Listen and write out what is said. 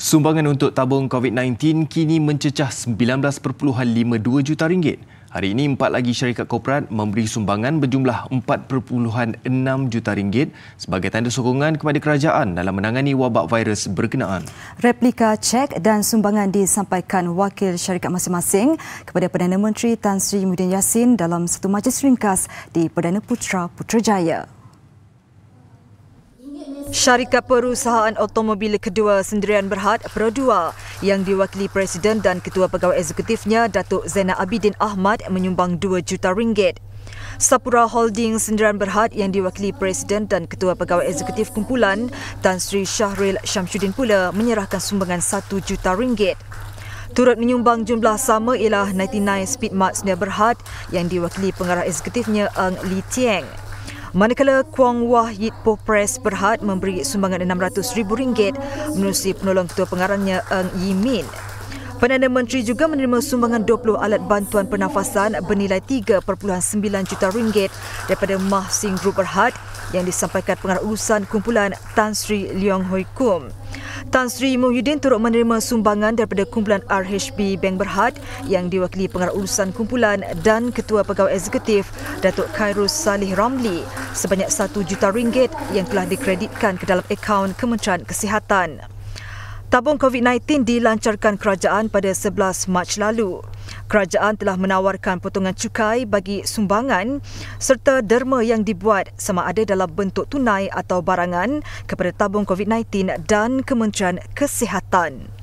Sumbangan untuk tabung COVID-19 kini mencecah 19.52 juta ringgit. Hari ini empat lagi syarikat korporat memberi sumbangan berjumlah 4.6 juta ringgit sebagai tanda sokongan kepada kerajaan dalam menangani wabak virus berkenaan. Replika cek dan sumbangan disampaikan wakil syarikat masing-masing kepada Perdana Menteri Tan Sri Muhyiddin Yassin dalam satu majlis ringkas di Perdana Putra Putrajaya. Syarikat Perusahaan Automobil Kedua Sendirian Berhad Perodua yang diwakili Presiden dan Ketua Pegawai Eksekutifnya Datuk Zainal Abidin Ahmad menyumbang 2 juta ringgit. Sapura Holding Sendirian Berhad yang diwakili Presiden dan Ketua Pegawai Eksekutif Kumpulan Tan Sri Syahril Syamsuddin pula menyerahkan sumbangan 1 juta ringgit. Turut menyumbang jumlah sama ialah 99 Speedmart Sendirian Berhad yang diwakili Pengarah Eksekutifnya Ang Li Tiang. Manakala Kuang Wah Yit Poh Press Berhad memberi sumbangan RM600,000 menerusi penolong ketua pengarangnya Eng Yi Min. Perdana Menteri juga menerima sumbangan 20 alat bantuan pernafasan bernilai 3.9 juta ringgit daripada Mah Sing Group Berhad yang disampaikan pengarah urusan kumpulan Tan Sri Leong Hoi Kum. Tan Sri Muhyiddin turut menerima sumbangan daripada kumpulan RHB Bank Berhad yang diwakili pengarah urusan kumpulan dan ketua pegawai eksekutif Datuk Khairul Salih Ramli sebanyak 1 juta ringgit yang telah dikreditkan ke dalam akaun Kementerian Kesihatan. Tabung COVID-19 dilancarkan kerajaan pada 11 Mac lalu. Kerajaan telah menawarkan potongan cukai bagi sumbangan serta derma yang dibuat sama ada dalam bentuk tunai atau barangan kepada tabung COVID-19 dan Kementerian Kesihatan.